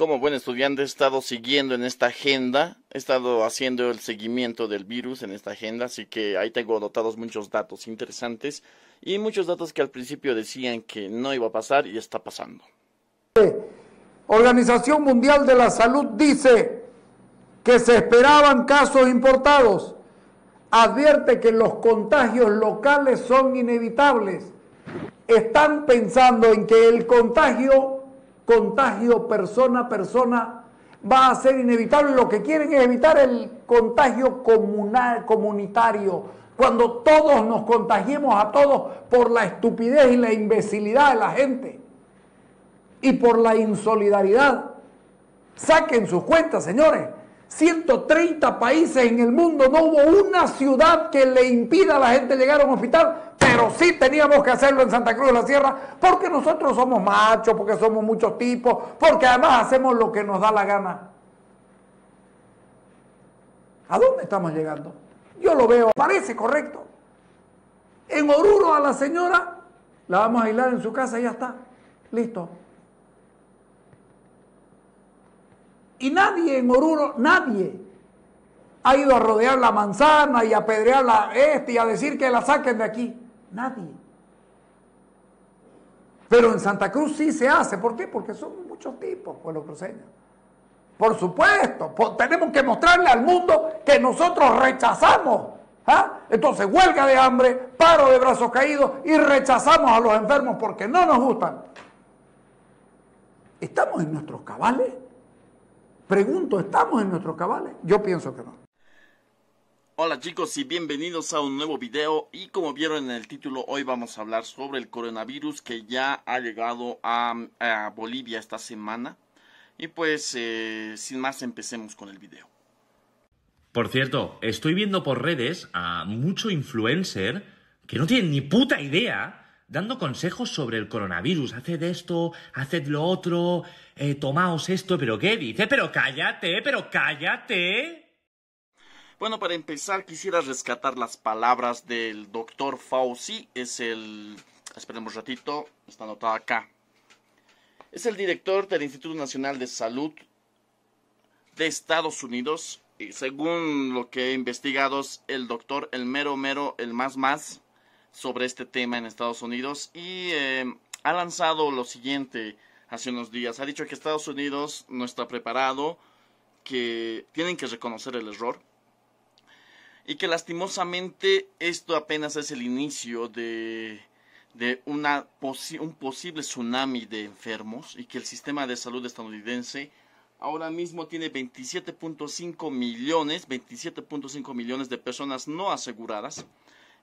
como buen estudiante he estado siguiendo en esta agenda, he estado haciendo el seguimiento del virus en esta agenda, así que ahí tengo anotados muchos datos interesantes y muchos datos que al principio decían que no iba a pasar y está pasando. Organización Mundial de la Salud dice que se esperaban casos importados. Advierte que los contagios locales son inevitables. Están pensando en que el contagio contagio persona a persona va a ser inevitable. Lo que quieren es evitar el contagio comunal, comunitario, cuando todos nos contagiemos a todos por la estupidez y la imbecilidad de la gente y por la insolidaridad. Saquen sus cuentas, señores. 130 países en el mundo, no hubo una ciudad que le impida a la gente llegar a un hospital si sí teníamos que hacerlo en Santa Cruz de la Sierra porque nosotros somos machos, porque somos muchos tipos, porque además hacemos lo que nos da la gana. ¿A dónde estamos llegando? Yo lo veo, parece correcto. En Oruro a la señora la vamos a aislar en su casa y ya está. Listo. Y nadie en Oruro, nadie ha ido a rodear la manzana y a apedrear la este y a decir que la saquen de aquí. Nadie. Pero en Santa Cruz sí se hace. ¿Por qué? Porque son muchos tipos pueblo cruceños. Por supuesto, tenemos que mostrarle al mundo que nosotros rechazamos. ¿ah? Entonces, huelga de hambre, paro de brazos caídos y rechazamos a los enfermos porque no nos gustan. ¿Estamos en nuestros cabales? Pregunto, ¿estamos en nuestros cabales? Yo pienso que no. Hola chicos y bienvenidos a un nuevo video y como vieron en el título hoy vamos a hablar sobre el coronavirus que ya ha llegado a, Bolivia esta semana y pues eh, sin más empecemos con el video. Por cierto, estoy viendo por redes a mucho influencer que no tienen ni puta idea dando consejos sobre el coronavirus. Haced esto, haced lo otro, eh, tomaos esto, pero ¿qué dice? Pero cállate, pero cállate. Bueno, para empezar quisiera rescatar las palabras del doctor Fauci, es el... Esperemos ratito, está anotado acá. Es el director del Instituto Nacional de Salud de Estados Unidos. Y según lo que he investigado, es el doctor, el mero mero, el más más sobre este tema en Estados Unidos. Y eh, ha lanzado lo siguiente hace unos días. Ha dicho que Estados Unidos no está preparado, que tienen que reconocer el error y que lastimosamente esto apenas es el inicio de, de una un posible tsunami de enfermos y que el sistema de salud estadounidense ahora mismo tiene 27.5 millones, millones de personas no aseguradas.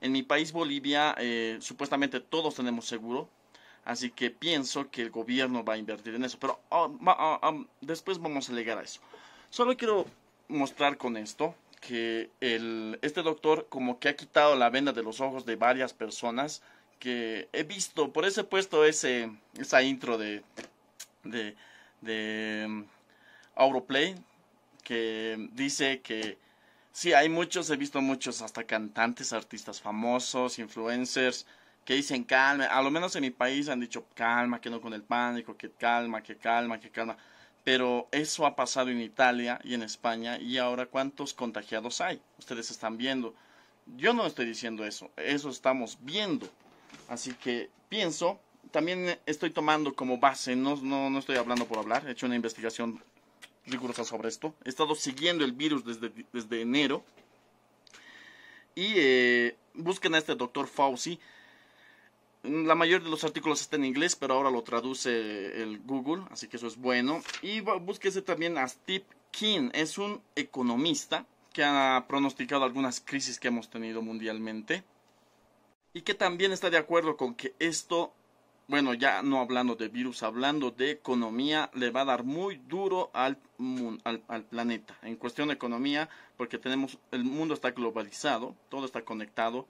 En mi país Bolivia eh, supuestamente todos tenemos seguro, así que pienso que el gobierno va a invertir en eso, pero ah, ah, ah, después vamos a llegar a eso. Solo quiero mostrar con esto que el, este doctor como que ha quitado la venda de los ojos de varias personas que he visto, por eso he puesto ese, esa intro de, de, de mm, Auroplay, que dice que sí, hay muchos, he visto muchos, hasta cantantes, artistas famosos, influencers, que dicen calma, a lo menos en mi país han dicho calma, que no con el pánico, que calma, que calma, que calma. Pero eso ha pasado en Italia y en España y ahora cuántos contagiados hay. Ustedes están viendo. Yo no estoy diciendo eso, eso estamos viendo. Así que pienso, también estoy tomando como base, no, estoy hablando por hablar, he hecho una investigación rigurosa sobre esto. He estado siguiendo el virus desde, enero. Y eh, busquen a este doctor Fauci la mayoría de los artículos está en inglés, pero ahora lo traduce el Google, así que eso es bueno. Y búsquese también a Steve King, es un economista que ha pronosticado algunas crisis que hemos tenido mundialmente y que también está de acuerdo con que esto, bueno, ya no hablando de virus, hablando de economía, le va a dar muy duro al, al planeta en cuestión de economía, porque tenemos, el mundo está globalizado, todo está conectado,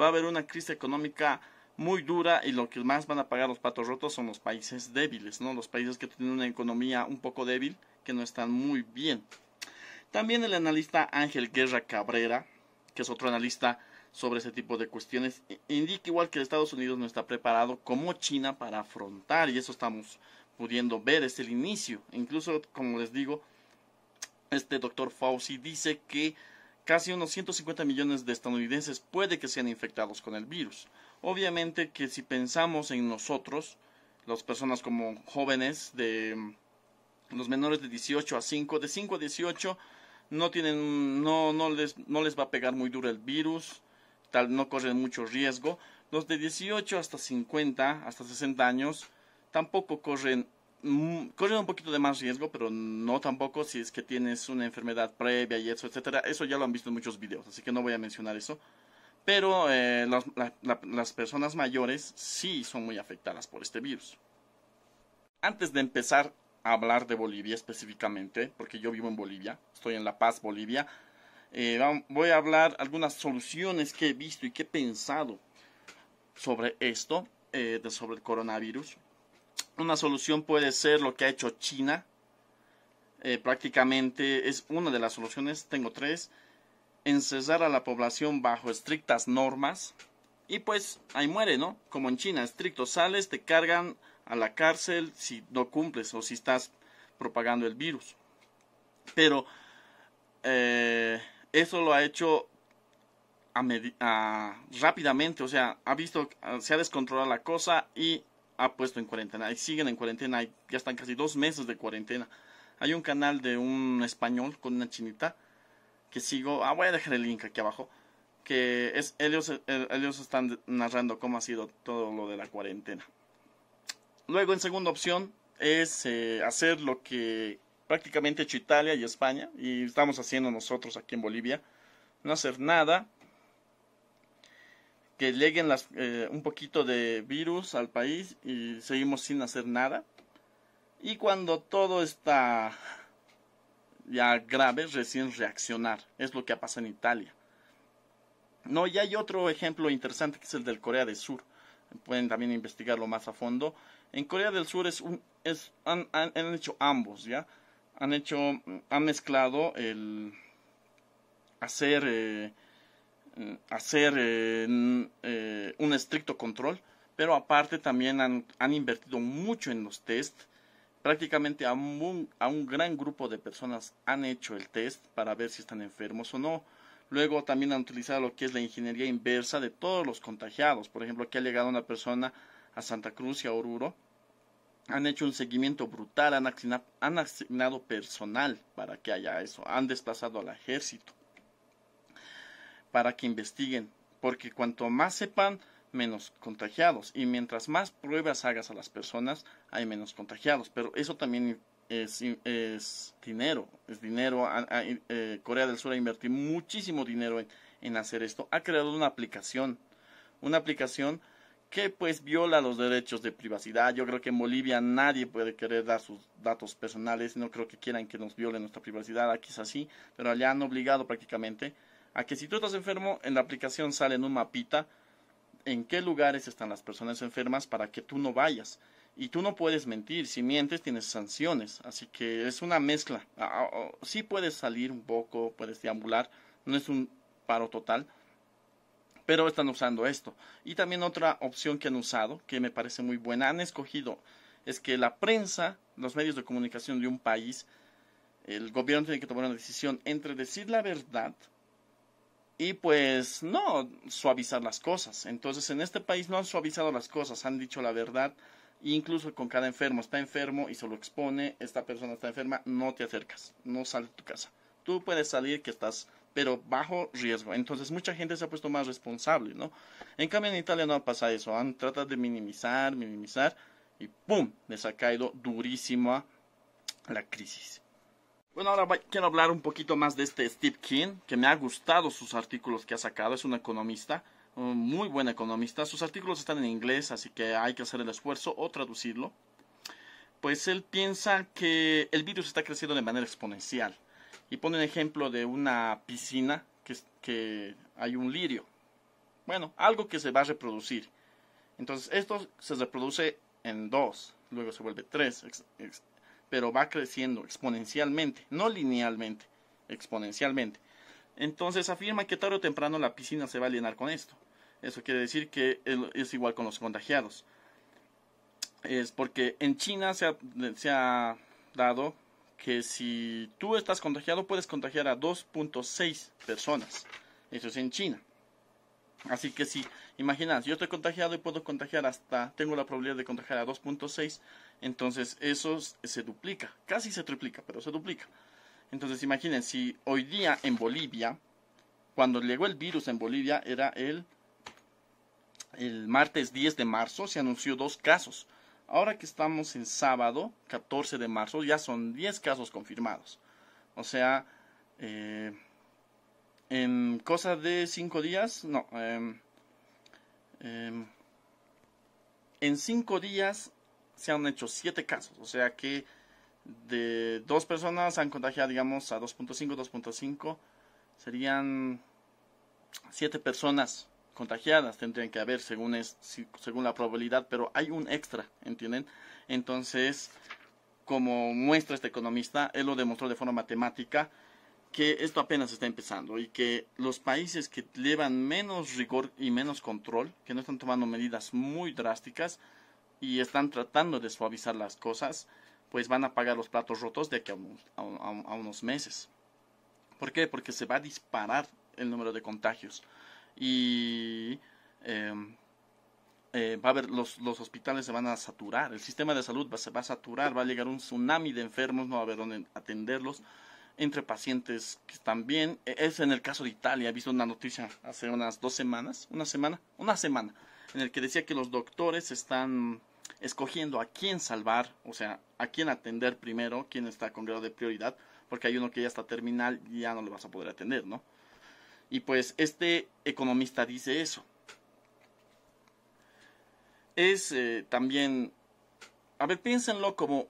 va a haber una crisis económica muy dura y lo que más van a pagar los patos rotos son los países débiles, ¿no? Los países que tienen una economía un poco débil, que no están muy bien. También el analista Ángel Guerra Cabrera, que es otro analista sobre ese tipo de cuestiones, indica igual que Estados Unidos no está preparado como China para afrontar, y eso estamos pudiendo ver, es el inicio. Incluso, como les digo, este doctor Fauci dice que Casi unos 150 millones de estadounidenses puede que sean infectados con el virus. Obviamente que si pensamos en nosotros, las personas como jóvenes de mm, los menores de 18 a 5, de 5 a 18 no tienen no no les no les va a pegar muy duro el virus, tal no corren mucho riesgo. Los de 18 hasta 50, hasta 60 años tampoco corren Mm, corre un poquito de más riesgo, pero no tampoco si es que tienes una enfermedad previa y eso, etcétera. Eso ya lo han visto en muchos videos, así que no voy a mencionar eso. Pero eh, las, personas mayores sí son muy afectadas por este virus. Antes de empezar a hablar de Bolivia específicamente, porque yo vivo en Bolivia, estoy en La Paz, Bolivia, eh, voy a hablar algunas soluciones que he visto y que he pensado sobre esto, eh, sobre el coronavirus, una solución puede ser lo que ha hecho China. Eh, prácticamente es una de las soluciones, tengo tres. Encerrar a la población bajo estrictas normas. Y pues ahí muere, ¿no? Como en China, estricto sales, te cargan a la cárcel si no cumples o si estás propagando el virus. Pero eh, eso lo ha hecho a rápidamente, o sea, ha visto, se ha descontrolado la cosa y ha puesto en cuarentena y siguen en cuarentena, y ya están casi dos meses de cuarentena. Hay un canal de un español con una chinita que sigo, ah, voy a dejar el link aquí abajo, que es ellos, ellos están narrando cómo ha sido todo lo de la cuarentena. Luego, en segunda opción, es eh, hacer lo que prácticamente hecho Italia y España, y estamos haciendo nosotros aquí en Bolivia, no hacer nada, que lleguen las, eh, un poquito de virus al país y seguimos sin hacer nada. Y cuando todo está ya grave, recién reaccionar. Es lo que pasa en Italia. No, y hay otro ejemplo interesante que es el del Corea del Sur. Pueden también investigarlo más a fondo. En Corea del Sur es un, es, han, han hecho ambos, ¿ya? Han hecho, han mezclado el hacer eh, Mm, hacer eh, eh, un estricto control, pero aparte también han, han invertido mucho en los test. Prácticamente a un, gran grupo de personas han hecho el test para ver si están enfermos o no. Luego también han utilizado lo que es la ingeniería inversa de todos los contagiados. Por ejemplo, que ha llegado una persona a Santa Cruz y a Oruro. Han hecho un seguimiento brutal, han asignado personal para que haya eso. Han desplazado al ejército para que investiguen, porque cuanto más sepan, menos contagiados. Y mientras más pruebas hagas a las personas, hay menos contagiados. Pero eso también es, es dinero, es dinero. Eh, Corea del Sur ha invertido muchísimo dinero en, en hacer esto. Ha creado una aplicación, una aplicación que pues viola los derechos de privacidad. Yo creo que en Bolivia nadie puede querer dar sus datos personales. No creo que quieran que nos violen nuestra privacidad. Aquí es así, pero allá han obligado prácticamente a que si tú estás enfermo, en la aplicación sale en un mapita en qué lugares están las personas enfermas para que tú no vayas. Y tú no puedes mentir, si mientes tienes sanciones, así que es una mezcla. Ah, ah, oh, sí puedes salir un poco, puedes deambular, no es un paro total, pero están usando esto. Y también otra opción que han usado, que me parece muy buena, han escogido, es que la prensa, los medios de comunicación de un país, el gobierno tiene que tomar una decisión entre decir la verdad y pues no suavizar las cosas. Entonces en este país no han suavizado las cosas, han dicho la verdad, incluso con cada enfermo. Está enfermo y se lo expone, esta persona está enferma, no te acercas, no sales de tu casa. Tú puedes salir que estás, pero bajo riesgo. Entonces mucha gente se ha puesto más responsable, ¿no? En cambio en Italia no pasa eso, han tratado de minimizar, minimizar y ¡pum! les ha caído durísima la crisis. Bueno, ahora quiero hablar un poquito más de este Steve King, que me ha gustado sus artículos que ha sacado. Es un economista, un muy buen economista. Sus artículos están en inglés, así que hay que hacer el esfuerzo o traducirlo. Pues él piensa que el virus está creciendo de manera exponencial. Y pone un ejemplo de una piscina que, que hay un lirio. Bueno, algo que se va a reproducir. Entonces, esto se reproduce en dos, luego se vuelve tres, pero va creciendo exponencialmente, no linealmente, exponencialmente. Entonces afirma que tarde o temprano la piscina se va a llenar con esto. Eso quiere decir que es igual con los contagiados. Es porque en China se ha, se ha dado que si tú estás contagiado puedes contagiar a 2.6 personas. Eso es en China. Así que si, imaginan, yo estoy contagiado y puedo contagiar hasta, tengo la probabilidad de contagiar a 2.6, entonces eso se duplica, casi se triplica, pero se duplica. Entonces imaginen, si hoy día en Bolivia, cuando llegó el virus en Bolivia, era el, el martes 10 de marzo, se anunció dos casos. Ahora que estamos en sábado, 14 de marzo, ya son 10 casos confirmados. O sea, eh, en cosas de cinco días, no, em, em, en cinco días se han hecho siete casos, o sea que de dos personas han contagiado, digamos, a 2.5, 2.5, serían siete personas contagiadas tendrían que haber según según la probabilidad pero hay un extra entienden entonces como muestra este economista él lo demostró de forma matemática que esto apenas está empezando y que los países que llevan menos rigor y menos control, que no están tomando medidas muy drásticas y están tratando de suavizar las cosas, pues van a pagar los platos rotos de aquí a, unos meses. ¿Por qué? Porque se va a disparar el número de contagios y em, eh, va a haber los, hospitales se van a saturar, el sistema de salud se va a saturar, va a llegar un tsunami de enfermos, no va a haber dónde atenderlos entre pacientes que están bien. E-, es en el caso de Italia, he visto una noticia hace unas dos semanas, una semana, una semana, en el que decía que los doctores están escogiendo a quién salvar, o sea, a quién atender primero, quién está con grado de prioridad, porque hay uno que ya está terminal y ya no lo vas a poder atender, ¿no? Y pues este economista dice eso. Es eh, también, a ver, piénsenlo como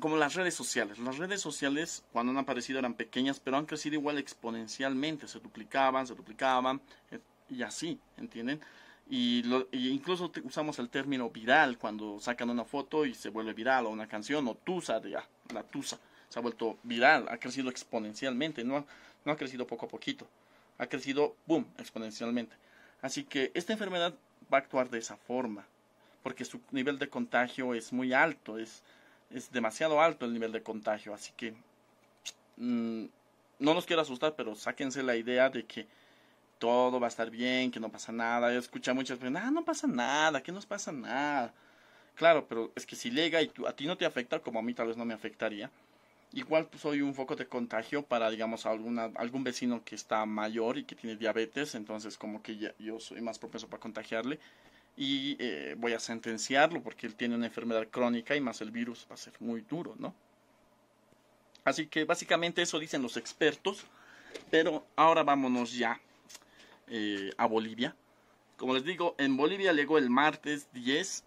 como las redes sociales. Las redes sociales cuando han aparecido eran pequeñas, pero han crecido igual exponencialmente, se duplicaban, se duplicaban eh, y así, ¿entienden? Y, incluso usamos el término viral cuando sacan una foto y se vuelve viral o una canción o tusa, de, la tusa se ha vuelto viral, ha crecido exponencialmente, no, no ha crecido poco a poquito, ha crecido, boom, exponencialmente. Así que esta enfermedad va a actuar de esa forma, porque su nivel de contagio es muy alto, es, es demasiado alto el nivel de contagio, así que mm, no los quiero asustar, pero sáquense la idea de que todo va a estar bien, que no pasa nada. Yo escucho muchas personas, ah, no pasa nada, que no pasa nada. Claro, pero es que si llega y a ti no te afecta, como a mí tal vez no me afectaría, igual pues, soy un foco de contagio para, digamos, alguna, algún vecino que está mayor y que tiene diabetes, entonces como que yo soy más propenso para contagiarle y eh, voy a sentenciarlo porque él tiene una enfermedad crónica y más el virus va a ser muy duro, ¿no? Así que básicamente eso dicen los expertos, pero ahora vámonos ya eh, a Bolivia. Como les digo, en Bolivia llegó el martes 10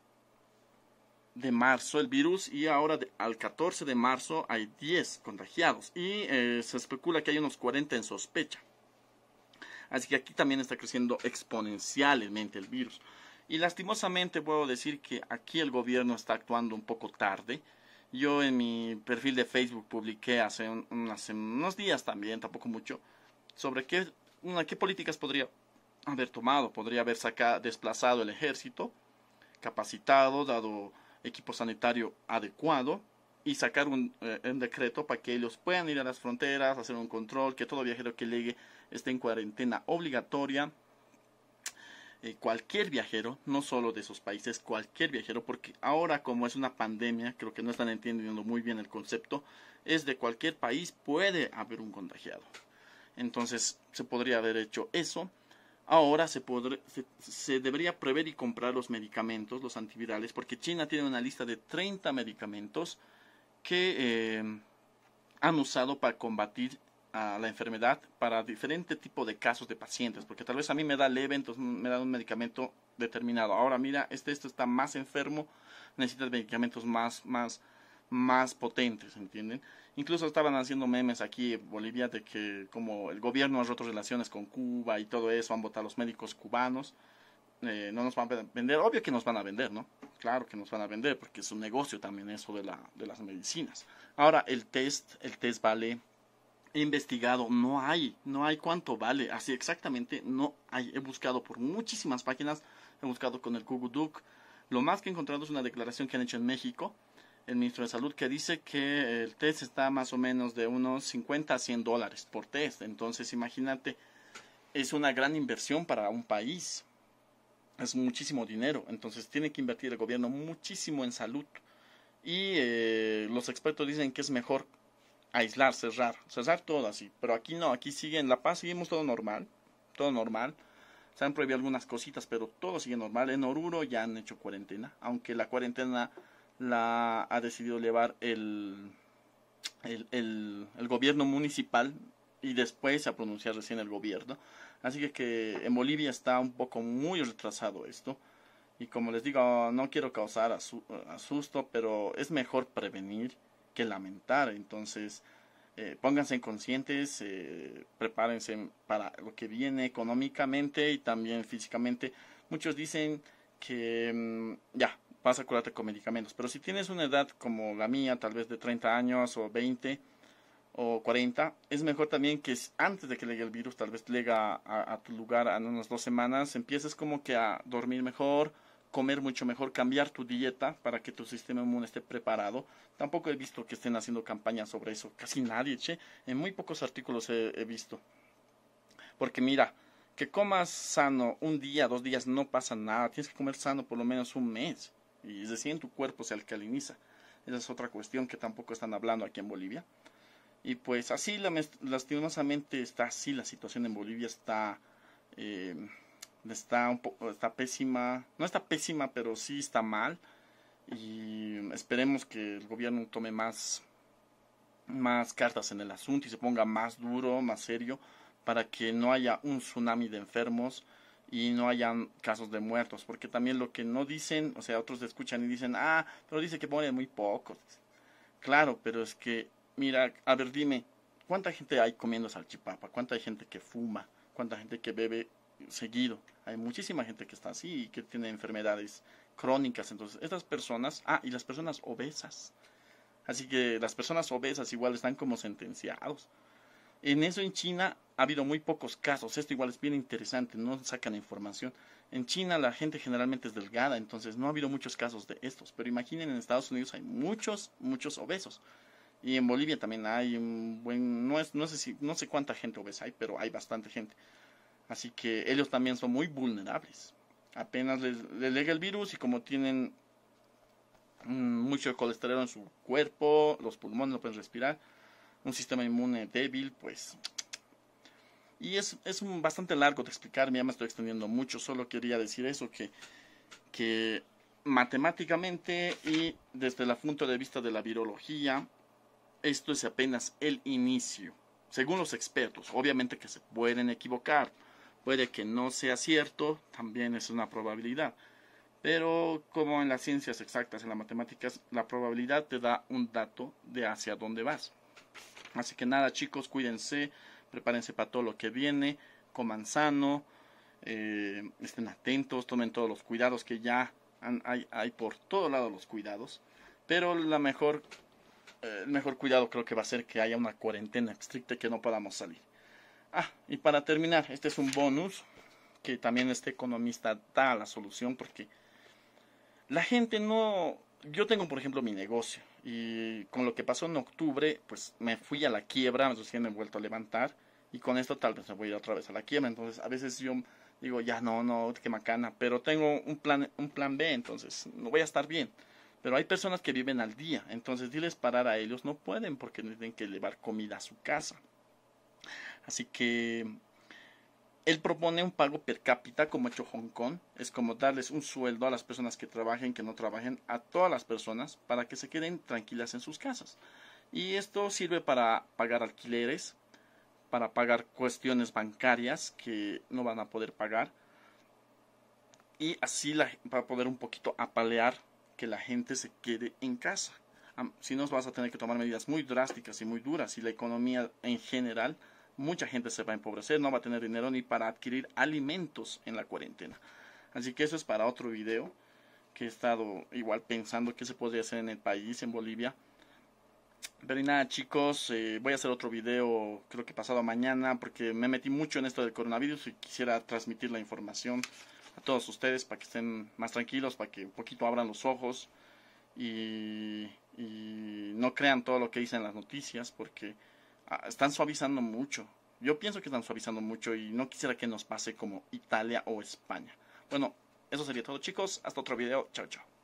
de marzo el virus y ahora al 14 de marzo hay 10 contagiados y eh, se especula que hay unos 40 en sospecha. Así que aquí también está creciendo exponencialmente el virus. Y lastimosamente puedo decir que aquí el gobierno está actuando un poco tarde. Yo en mi perfil de Facebook publiqué hace, unos días también, tampoco mucho, sobre qué, políticas podría haber tomado. Podría haber sacado, desplazado el ejército, capacitado, dado equipo sanitario adecuado y sacar eh, un, decreto para que ellos puedan ir a las fronteras, hacer un control, que todo viajero que llegue esté en cuarentena obligatoria, eh, cualquier viajero, no solo de esos países, cualquier viajero, porque ahora como es una pandemia, creo que no están entendiendo muy bien el concepto, es de cualquier país puede haber un contagiado. Entonces se podría haber hecho eso. Ahora se, se, debería prever y comprar los medicamentos, los antivirales, porque China tiene una lista de 30 medicamentos que eh, han usado para combatir a la enfermedad para diferente tipo de casos de pacientes, porque tal vez a mí me da leve, entonces me da un medicamento determinado. Ahora mira, este, este está más enfermo, Necesita medicamentos más más más potentes, ¿entienden? Incluso estaban haciendo memes aquí en Bolivia de que como el gobierno ha roto relaciones con Cuba y todo eso, han votado los médicos cubanos, eh, no nos van a vender, obvio que nos van a vender, ¿no? Claro que nos van a vender, porque es un negocio también eso de, la, de las medicinas. Ahora, el test, el test vale he investigado, no hay, no hay cuánto vale, así exactamente no hay. He buscado por muchísimas páginas, he buscado con el Google Doc. Lo más que he encontrado es una declaración que han hecho en México, el ministro de Salud, que dice que el test está más o menos de unos 50 a 100 dólares por test. Entonces, imagínate, es una gran inversión para un país. Es muchísimo dinero. Entonces, tiene que invertir el gobierno muchísimo en salud. Y eh, los expertos dicen que es mejor aislar, cerrar, cerrar todo así. Pero aquí no, aquí sigue en La Paz, seguimos todo normal, todo normal. Se han prohibido algunas cositas, pero todo sigue normal. En Oruro ya han hecho cuarentena, aunque la cuarentena la ha decidido llevar el, el, gobierno municipal y después a pronunciado recién el gobierno. Así que, que en Bolivia está un poco muy retrasado esto. Y como les digo, no quiero causar asusto, pero es mejor prevenir lamentar. Entonces, eh, pónganse conscientes, eh, prepárense para lo que viene económicamente y también físicamente. Muchos dicen que mm, ya, vas a curarte con medicamentos, pero si tienes una edad como la mía, tal vez de 30 años o 20 o 40, es mejor también que antes de que llegue el virus, tal vez llega a, tu lugar en unas dos semanas, empieces como que a dormir mejor, comer mucho mejor, cambiar tu dieta para que tu sistema inmune esté preparado. Tampoco he visto que estén haciendo campañas sobre eso, casi nadie, che. En muy pocos artículos he, visto. Porque mira, que comas sano un día, dos días, no pasa nada. Tienes que comer sano por lo menos un mes. Y es decir, en tu cuerpo se alcaliniza. Esa es otra cuestión que tampoco están hablando aquí en Bolivia. Y pues así, lastimosamente, está así la situación en Bolivia. Está... Eh, está, un poco, está pésima, no está pésima, pero sí está mal. Y esperemos que el gobierno tome más, más cartas en el asunto y se ponga más duro, más serio, para que no haya un tsunami de enfermos y no haya casos de muertos. Porque también lo que no dicen, o sea, otros escuchan y dicen, ah, pero dice que pone muy pocos. Claro, pero es que, mira, a ver, dime, ¿cuánta gente hay comiendo salchipapa? ¿Cuánta gente que fuma? ¿Cuánta gente que bebe seguido. Hay muchísima gente que está así y que tiene enfermedades crónicas. Entonces, estas personas, ah, y las personas obesas. Así que las personas obesas igual están como sentenciados. En eso en China ha habido muy pocos casos. Esto igual es bien interesante, no sacan información. En China la gente generalmente es delgada, entonces no ha habido muchos casos de estos. Pero imaginen, en Estados Unidos hay muchos, muchos obesos. Y en Bolivia también hay un buen, no, no, sé, si, no sé cuánta gente obesa hay, pero hay bastante gente. Así que ellos también son muy vulnerables. Apenas les, llega el virus y como tienen mm, mucho colesterol en su cuerpo, los pulmones no pueden respirar, un sistema inmune débil, pues... Y es, un bastante largo de explicar, ya me estoy extendiendo mucho, solo quería decir eso, que, que matemáticamente y desde el punto de vista de la virología, esto es apenas el inicio, según los expertos, obviamente que se pueden equivocar Puede que no sea cierto, también es una probabilidad. Pero como en las ciencias exactas, en las matemáticas, la probabilidad te da un dato de hacia dónde vas. Así que nada chicos, cuídense, prepárense para todo lo que viene, coman sano, eh, estén atentos, tomen todos los cuidados que ya hay, por todo lado los cuidados. Pero la mejor, eh, el mejor cuidado creo que va a ser que haya una cuarentena estricta y que no podamos salir. Ah, y para terminar, este es un bonus que también este economista da la solución porque la gente no... Yo tengo, por ejemplo, mi negocio y con lo que pasó en octubre, pues me fui a la quiebra, me he vuelto a levantar y con esto tal vez me voy a otra vez a la quiebra. Entonces, a veces yo digo, ya no, no, qué macana, pero tengo un plan, un plan B, entonces no voy a estar bien. Pero hay personas que viven al día, entonces diles parar a ellos no pueden porque tienen que llevar comida a su casa. Así que él propone un pago per cápita como ha hecho Hong Kong, es como darles un sueldo a las personas que trabajen, que no trabajen, a todas las personas para que se queden tranquilas en sus casas. Y esto sirve para pagar alquileres, para pagar cuestiones bancarias que no van a poder pagar y así va a poder un poquito apalear que la gente se quede en casa. Si no, vas a tener que tomar medidas muy drásticas y muy duras y la economía en general mucha gente se va a empobrecer, no va a tener dinero ni para adquirir alimentos en la cuarentena. Así que eso es para otro video que he estado igual pensando qué se podría hacer en el país, en Bolivia. Pero nada chicos, eh, voy a hacer otro video creo que pasado mañana porque me metí mucho en esto del coronavirus y quisiera transmitir la información a todos ustedes para que estén más tranquilos, para que un poquito abran los ojos y no crean todo lo que dicen las noticias porque Ah, están suavizando mucho. Yo pienso que están suavizando mucho y no quisiera que nos pase como Italia o España. Bueno, eso sería todo chicos. Hasta otro video. Chao, chao.